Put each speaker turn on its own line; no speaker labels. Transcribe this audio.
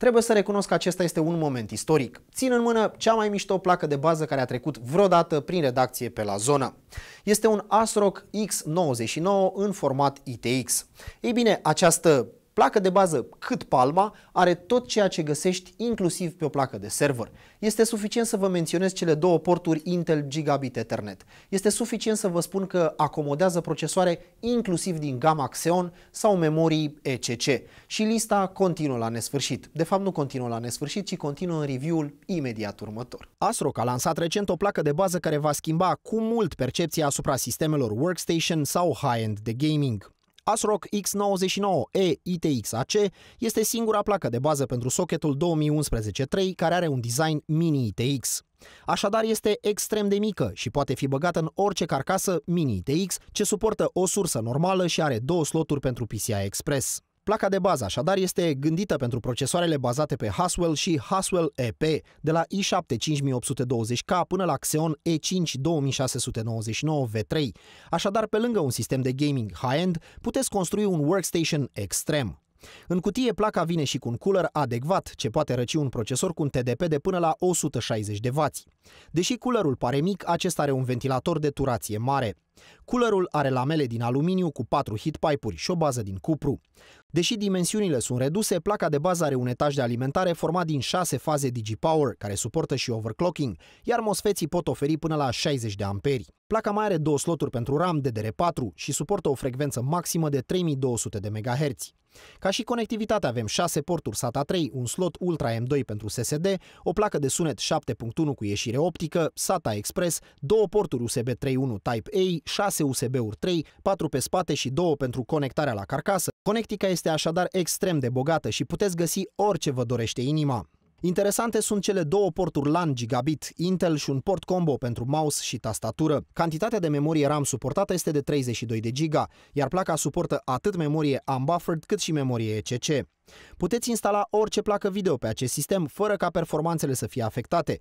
Trebuie să recunosc că acesta este un moment istoric. Țin în mână cea mai mișto placă de bază care a trecut vreodată prin redacție pe la zonă. Este un ASRock X99 în format ITX. Ei bine, această Placă de bază cât palma are tot ceea ce găsești inclusiv pe o placă de server. Este suficient să vă menționez cele două porturi Intel Gigabit Ethernet. Este suficient să vă spun că acomodează procesoare inclusiv din gama Xeon sau memorii ECC. Și lista continuă la nesfârșit. De fapt nu continuă la nesfârșit, ci continuă în review-ul imediat următor. ASRock a lansat recent o placă de bază care va schimba cu mult percepția asupra sistemelor workstation sau high-end de gaming. ASRock X99E ITX-AC este singura placă de bază pentru socketul 2011-3 care are un design mini ITX. Așadar, este extrem de mică și poate fi băgată în orice carcasă mini ITX ce suportă o sursă normală și are două sloturi pentru PCI Express. Placa de bază așadar este gândită pentru procesoarele bazate pe Haswell și Haswell EP, de la i7 5820K până la Xeon E5 2699V3. Așadar, pe lângă un sistem de gaming high-end, puteți construi un workstation extrem. În cutie, placa vine și cu un cooler adecvat, ce poate răci un procesor cu un TDP de până la 160 de W. Deși coolerul pare mic, acesta are un ventilator de turație mare. Coolerul are lamele din aluminiu cu patru heatpipe-uri și o bază din cupru. Deși dimensiunile sunt reduse, placa de bază are un etaj de alimentare format din 6 faze DigiPower, care suportă și overclocking, iar mosfeții pot oferi până la 60 de amperi. Placa mai are două sloturi pentru RAM DDR4 și suportă o frecvență maximă de 3200 de MHz. Ca și conectivitate avem 6 porturi SATA 3, un slot Ultra M2 pentru SSD, o placă de sunet 7.1 cu ieșire optică, SATA Express, două porturi USB 3.1 Type-A, 6 USB-uri 3, 4 pe spate și 2 pentru conectarea la carcasă. Conectica este așadar extrem de bogată și puteți găsi orice vă dorește inima. Interesante sunt cele două porturi LAN gigabit Intel și un port combo pentru mouse și tastatură. Cantitatea de memorie RAM suportată este de 32 de giga, iar placa suportă atât memorie unbuffered cât și memorie ECC. Puteți instala orice placă video pe acest sistem fără ca performanțele să fie afectate.